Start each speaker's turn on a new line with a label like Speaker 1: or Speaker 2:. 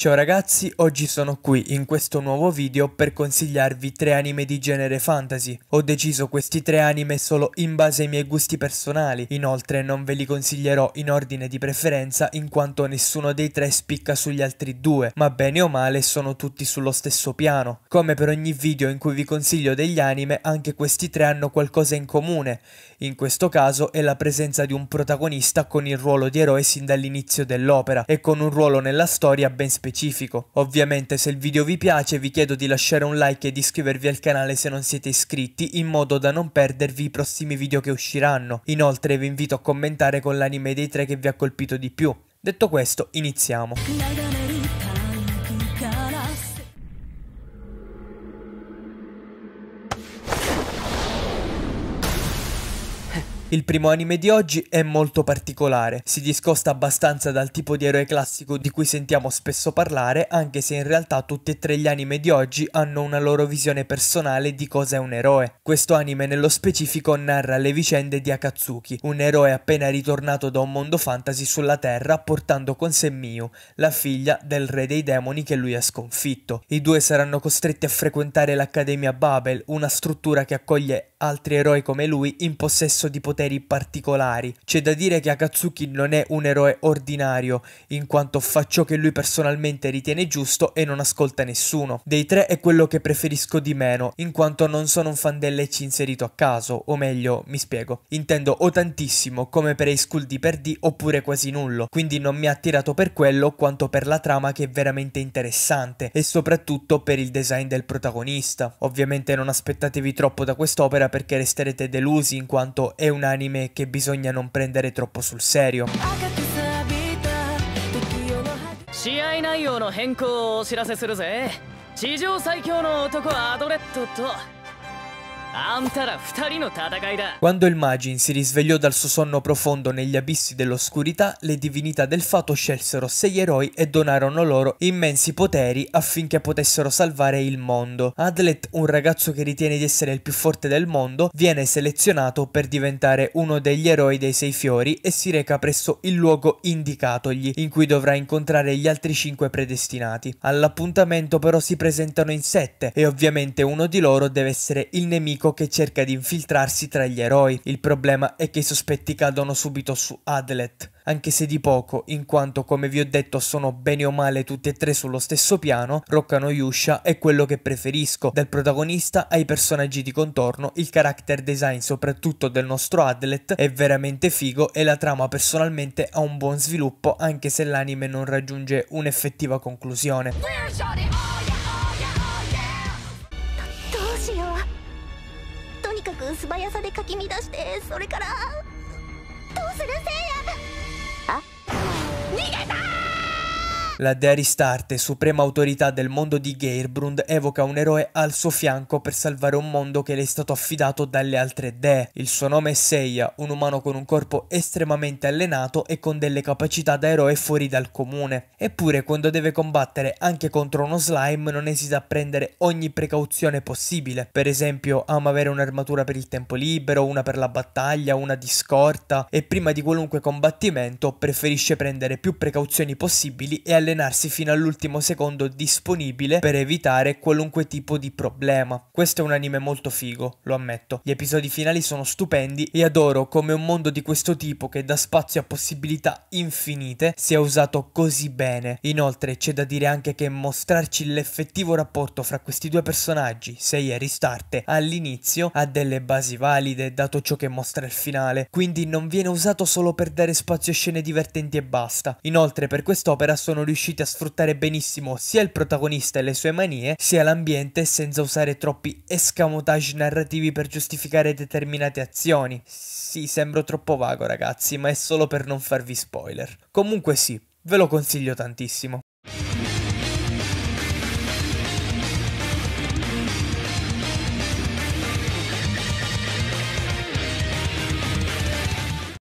Speaker 1: Ciao ragazzi, oggi sono qui in questo nuovo video per consigliarvi tre anime di genere fantasy. Ho deciso questi tre anime solo in base ai miei gusti personali, inoltre non ve li consiglierò in ordine di preferenza in quanto nessuno dei tre spicca sugli altri due, ma bene o male sono tutti sullo stesso piano. Come per ogni video in cui vi consiglio degli anime, anche questi tre hanno qualcosa in comune, in questo caso è la presenza di un protagonista con il ruolo di eroe sin dall'inizio dell'opera e con un ruolo nella storia ben specifico specifico. Ovviamente se il video vi piace vi chiedo di lasciare un like e di iscrivervi al canale se non siete iscritti in modo da non perdervi i prossimi video che usciranno. Inoltre vi invito a commentare con l'anime dei tre che vi ha colpito di più. Detto questo, iniziamo. Il primo anime di oggi è molto particolare, si discosta abbastanza dal tipo di eroe classico di cui sentiamo spesso parlare, anche se in realtà tutti e tre gli anime di oggi hanno una loro visione personale di cosa è un eroe. Questo anime nello specifico narra le vicende di Akatsuki, un eroe appena ritornato da un mondo fantasy sulla Terra portando con sé Miu, la figlia del re dei demoni che lui ha sconfitto. I due saranno costretti a frequentare l'Accademia Babel, una struttura che accoglie altri eroi come lui in possesso di poteri particolari. C'è da dire che Akatsuki non è un eroe ordinario, in quanto fa ciò che lui personalmente ritiene giusto e non ascolta nessuno. Dei tre è quello che preferisco di meno, in quanto non sono un fan dell'Ecci inserito a caso, o meglio, mi spiego. Intendo o tantissimo, come per Ace School di per D, oppure quasi nullo, quindi non mi ha attirato per quello quanto per la trama che è veramente interessante, e soprattutto per il design del protagonista. Ovviamente non aspettatevi troppo da quest'opera perché resterete delusi in quanto è un anime che bisogna non prendere troppo sul serio. Quando il Magin si risvegliò dal suo sonno profondo negli abissi dell'oscurità, le divinità del fato scelsero sei eroi e donarono loro immensi poteri affinché potessero salvare il mondo. Adlet, un ragazzo che ritiene di essere il più forte del mondo, viene selezionato per diventare uno degli eroi dei sei fiori e si reca presso il luogo indicatogli, in cui dovrà incontrare gli altri cinque predestinati. All'appuntamento però si presentano in sette e ovviamente uno di loro deve essere il nemico nemico che cerca di infiltrarsi tra gli eroi. Il problema è che i sospetti cadono subito su Adlet, anche se di poco, in quanto come vi ho detto sono bene o male tutti e tre sullo stesso piano, Roccano Yusha è quello che preferisco. Dal protagonista ai personaggi di contorno, il character design soprattutto del nostro Adlet è veramente figo e la trama personalmente ha un buon sviluppo anche se l'anime non raggiunge un'effettiva conclusione. どうしようにかく素早さでかき乱してそれからどうするせい La Deristarte, suprema autorità del mondo di Geirbrund, evoca un eroe al suo fianco per salvare un mondo che le è stato affidato dalle altre dee. Il suo nome è Seiya, un umano con un corpo estremamente allenato e con delle capacità da eroe fuori dal comune. Eppure quando deve combattere anche contro uno slime non esita a prendere ogni precauzione possibile. Per esempio ama avere un'armatura per il tempo libero, una per la battaglia, una di scorta e prima di qualunque combattimento preferisce prendere più precauzioni possibili e alle allenarsi fino all'ultimo secondo disponibile per evitare qualunque tipo di problema. Questo è un anime molto figo, lo ammetto. Gli episodi finali sono stupendi e adoro come un mondo di questo tipo che dà spazio a possibilità infinite sia usato così bene. Inoltre c'è da dire anche che mostrarci l'effettivo rapporto fra questi due personaggi, Sei e Ristarte, all'inizio ha delle basi valide dato ciò che mostra il finale, quindi non viene usato solo per dare spazio a scene divertenti e basta. Inoltre per quest'opera sono riuscito riusciti a sfruttare benissimo sia il protagonista e le sue manie, sia l'ambiente senza usare troppi escamotage narrativi per giustificare determinate azioni. Sì, sembro troppo vago ragazzi, ma è solo per non farvi spoiler. Comunque sì, ve lo consiglio tantissimo.